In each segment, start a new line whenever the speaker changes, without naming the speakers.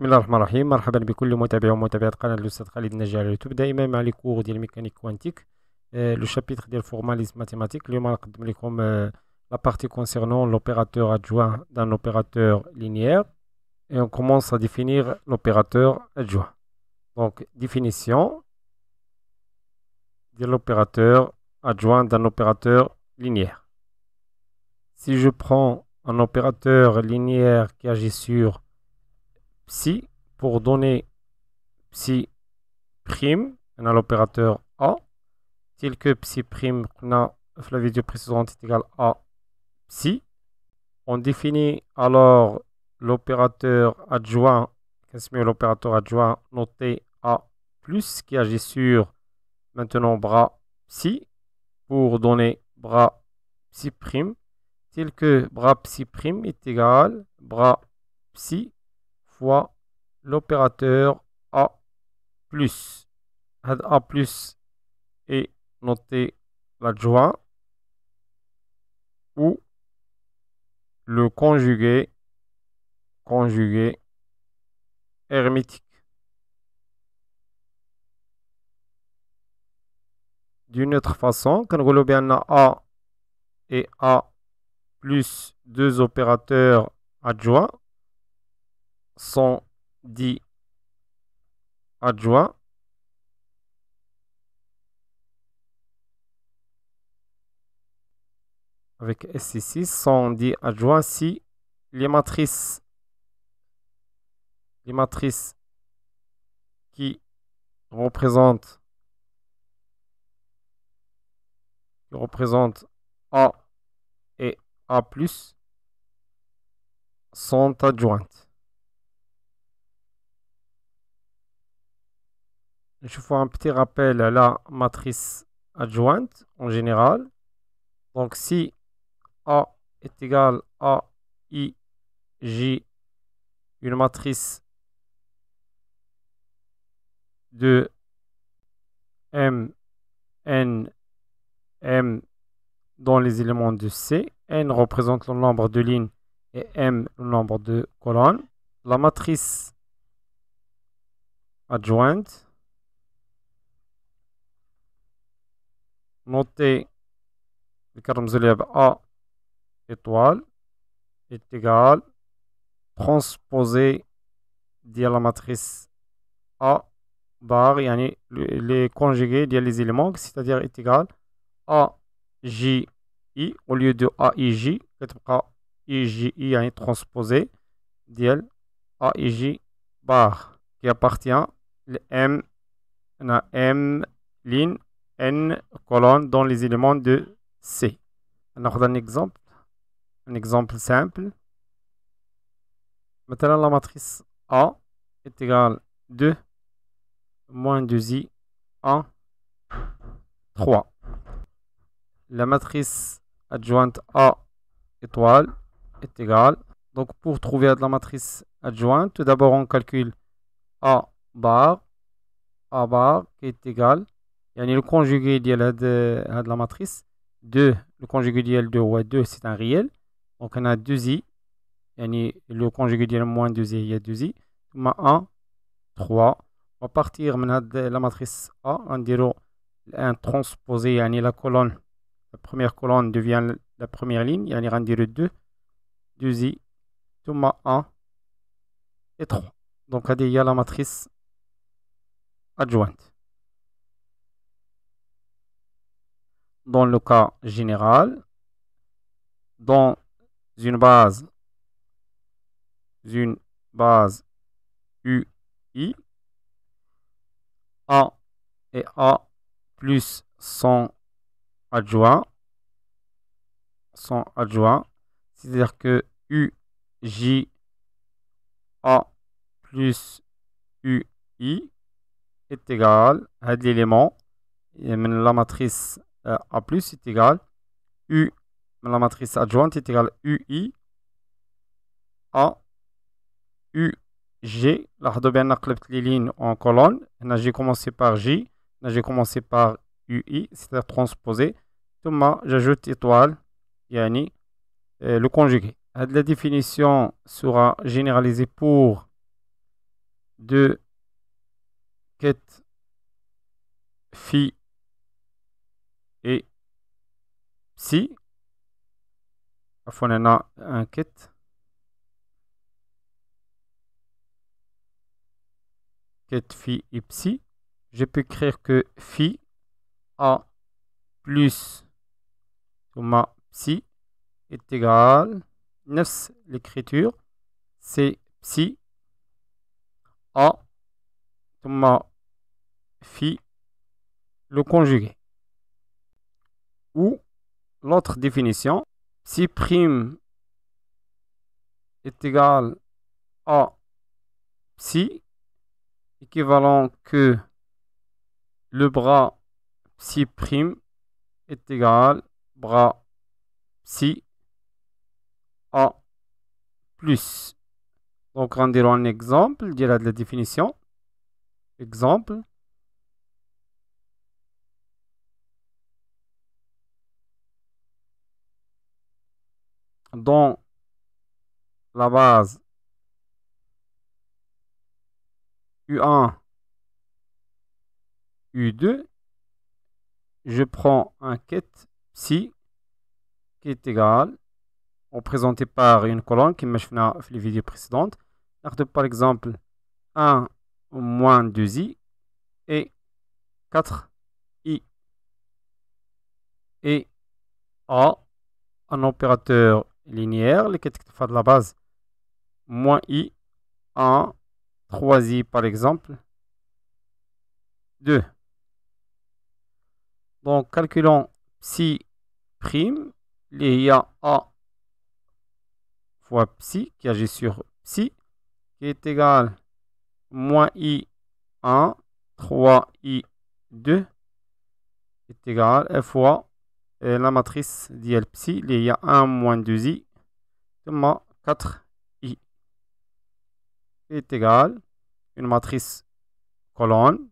Marhaban quantique. Le chapitre de formalisme mathématique. le nqaddem euh, la partie concernant l'opérateur adjoint d'un opérateur linéaire et on commence à définir l'opérateur adjoint. Donc définition de l'opérateur adjoint d'un opérateur linéaire. Si je prends un opérateur linéaire qui agit sur psi pour donner psi prime on a l'opérateur a tel que psi prime a la vidéo précédente est égal à psi on définit alors l'opérateur adjoint l'opérateur adjoint noté a plus qui agit sur maintenant bras psi pour donner bras psi prime tel que bras psi prime est égal à bras psi l'opérateur A+. plus A+, plus est noté l'adjoint ou le conjugué conjugué hermétique. D'une autre façon, quand on a A et A plus deux opérateurs adjoints, 110 adjoints. Avec SC6, 110 adjoints si les matrices, les matrices qui représentent, qui représentent A et A+, sont adjointes. Je fais un petit rappel à la matrice adjointe en général. Donc si A est égal à I, J, une matrice de M, N, M dans les éléments de C. N représente le nombre de lignes et M le nombre de colonnes. La matrice adjointe noter le l'élève A étoile est égal transposé de la matrice A bar, et les conjugués de les éléments, c'est-à-dire est égal A, J, au lieu de A, cest J, transposé de A, bar qui appartient à M, a M N colonne dans les éléments de C. Alors, un exemple un exemple simple Maintenant, la matrice A est égale 2 moins 2i 1 3 la matrice adjointe A étoile est égale donc pour trouver la matrice adjointe tout d'abord on calcule A bar A bar qui est égal le conjugué de la matrice 2 le conjugué de de 2 c'est un réel donc on a 2i le conjugué de moins 2i il y a 2i 1 3 à partir de la matrice A on dirait un transposé la colonne la première colonne devient la première ligne on dire 2 2i 1 et 3 donc il y a la matrice adjointe dans le cas général, dans une base, une base UI, A et A plus son adjoint, son adjoint, c'est-à-dire que UJ A plus UI est égal à l'élément, la matrice euh, A plus est égal U, la matrice adjointe est égale UI à UG. Là, ben les lignes en colonne. J'ai commencé par J, j'ai commencé par UI, c'est-à-dire transposé. J'ajoute étoile, yani euh, le conjugué. La définition sera généralisée pour deux quêtes phi et si عفوا a un quête. Quête phi et psi je peux écrire que phi a plus ma psi est égal neuf l'écriture c'est psi a Thomas phi le conjugué ou l'autre définition, si prime est égal à psi, équivalent que le bras psi prime est égal bras psi a plus. Donc, on dira un exemple de la définition. Exemple. dans la base U1, U2, je prends un quête psi qui est égal, représenté par une colonne qui m'a dans les vidéos précédentes. Par exemple, 1 moins 2i et 4i. Et A, un opérateur linéaire le de de la base, moins i 1 3 i par exemple 2 donc calculons psi prime y a a fois psi qui agit sur psi qui est égal moins i1 3i2 est égal à fois la matrice psi il y a 1 moins 2i, 4 i est égal une matrice colonne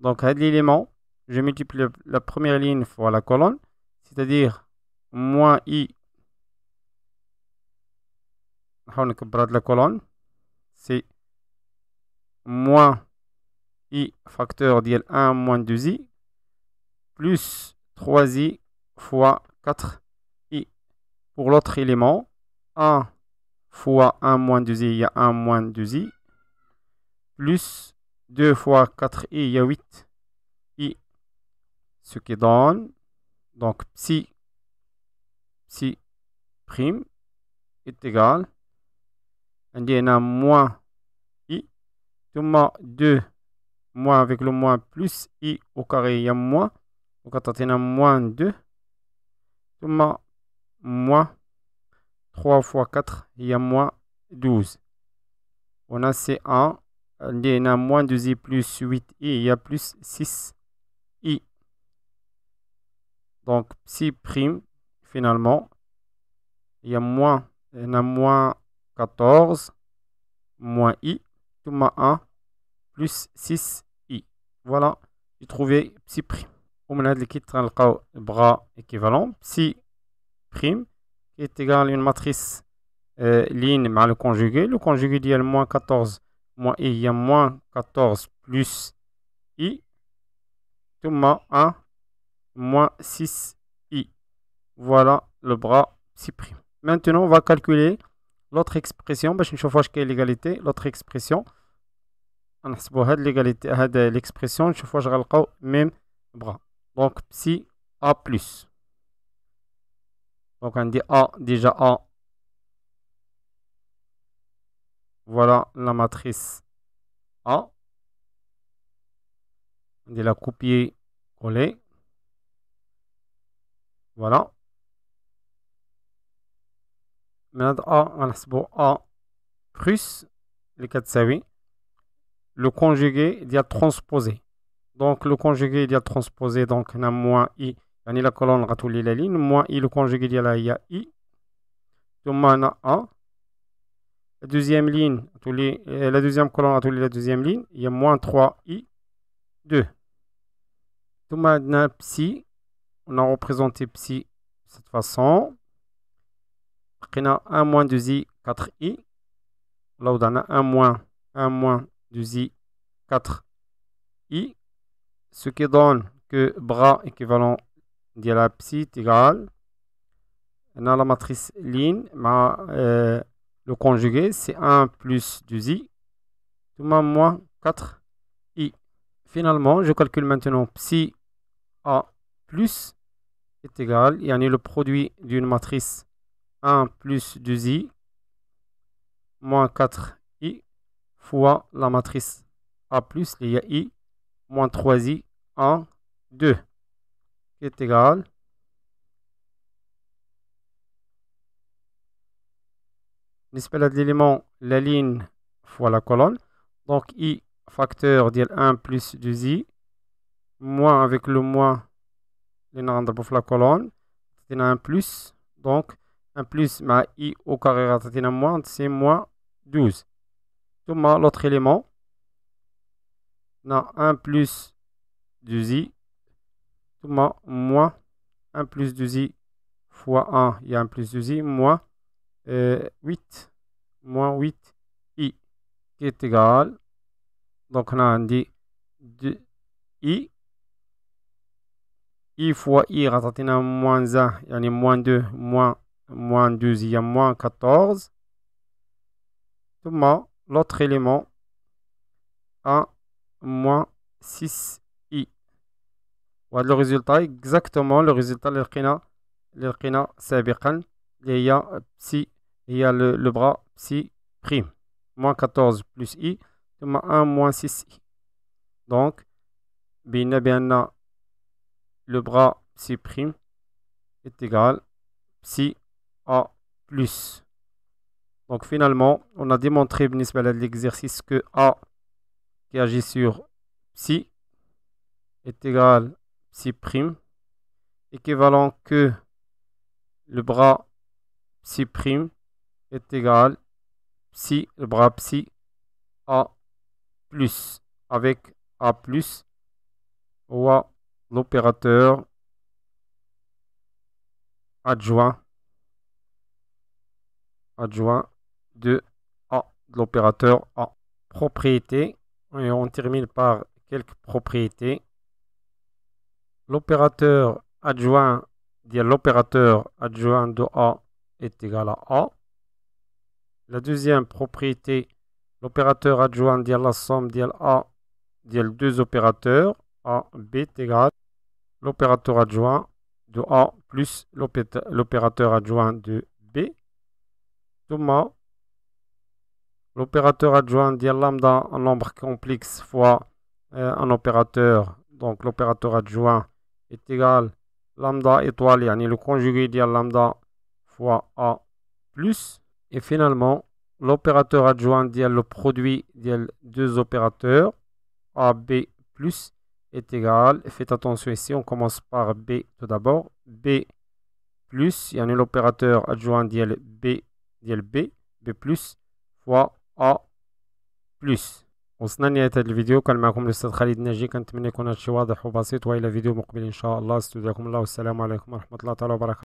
donc à l'élément je multiplie la première ligne fois la colonne c'est-à-dire moins i on va هاد la colonne, c'est moins i facteur d'IL 1 moins 2i plus 3i fois 4i. Pour l'autre élément, 1 fois 1 moins 2i, il y a 1 moins 2i. Plus 2 fois 4i, il y a 8i. Ce qui donne, donc psi, psi prime est égal à moins i. Tout 2 moins avec le moins plus i au carré, il y a moins. Donc, on a moins 2 moins 3 fois 4, il y a moins 12. On a C1, il y a moins 2i plus 8i, il y a plus 6i. Donc, psi prime, finalement, il y a moins, a moins 14, moins i, tout 1, plus 6i. Voilà, j'ai trouvé psi prime. ومن هاد bras équivalent بغا ايكيفالون بسي est égal à une matrice ligne مع le conjugué. Le conjugué est moins 14 moins i, moins 14 plus i. ثم 1 moins 6i. Voilà le bras si prime. Maintenant, on va calculer l'autre expression. Je vais voir l'égalité. L'autre expression. On va l'égalité. L'expression, je vais le même bras. Donc, si A+. plus. Donc, on dit A, déjà A. Voilà la matrice A. On dit la copier, coller. Voilà. Maintenant, A, on A plus. Les quatre savis. Le conjugué, il transposé. Donc le conjugué idéal transposé donc a moins i a la colonne غتولي la ligne moins i le conjugué y a i ثم on a la deuxième ligne euh, la deuxième colonne غتولي la deuxième ligne il a moins 3 i 2 On a psi on a représenté psi de cette façon a 1 moins 2 i 4 i là a 1 moins 1 moins 2 i 4 i ce qui donne que bras équivalent de la psi est égal à la matrice ligne euh, le conjugué c'est 1 plus 2i tout moins 4i finalement je calcule maintenant psi a plus est égal il y a le produit d'une matrice 1 plus 2i moins 4i fois la matrice a plus il y i moins 3i en 2 qui est égal à l'élément la ligne fois la colonne donc i facteur ديال 1 plus 2i moins avec le moins les la colonne c'est 1 plus donc 1 plus ma i au carré moins c'est moins 12 ثم l'autre élément 1 plus Tout le monde, moins 1 plus 2i fois 1, il y a 1 plus 2i. Euh, moins 8. Moins 8 i qui est égal. Donc on a dit 2 i. i fois i, a moins 1, il y a moins 2, moins, moins 2, il y a moins 14. Tout L'autre élément, 1 moins 6i. Voilà le résultat, exactement le résultat اللي لقينا اللي لقينا سابقا il هي a هي le moins 14 plus i moins 1 moins 6i. Donc bien le bras psi prime est égal psi a plus. Donc finalement, on a démontré l'exercice que a qui agit sur psi est égal psi prime, équivalent que le bras psi prime est égal psi, le bras psi a plus, avec a plus, ou à l'opérateur adjoint, adjoint de a, de l'opérateur a. Propriété on termine par quelques propriétés. L'opérateur adjoint l'opérateur adjoint de A est égal à A. La deuxième propriété, l'opérateur adjoint de la somme de A à deux opérateurs, A, B est égal l'opérateur adjoint de A plus l'opérateur adjoint de B. Thomas, L'opérateur adjoint dit lambda un nombre complexe fois euh, un opérateur. Donc l'opérateur adjoint est égal lambda étoile, a le conjugué dit lambda fois A plus. Et finalement, l'opérateur adjoint dit le produit des deux opérateurs b plus est égal. Faites attention ici, on commence par B tout d'abord. B plus, il y a l'opérateur adjoint d'IL B, dit B, B plus fois ا بلس وصلنا لنهاية هذا الفيديو كان معكم الأستاذ خالد ناجي كنتمنى يكون هادشي واضح وبسيط وإلى فيديو مقبل إن شاء الله استودعكم الله والسلام عليكم ورحمة الله تعالى وبركاته